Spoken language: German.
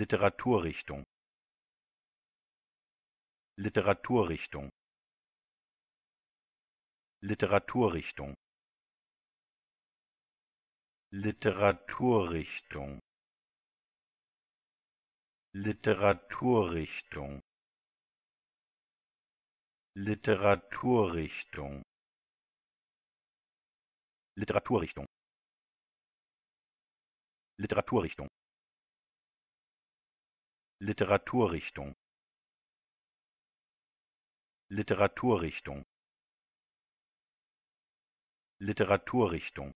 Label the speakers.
Speaker 1: literaturrichtung literaturrichtung literaturrichtung literaturrichtung literaturrichtung literaturrichtung literaturrichtung literaturrichtung literaturrichtung literaturrichtung literaturrichtung